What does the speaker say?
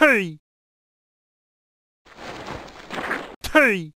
Hey! Hey!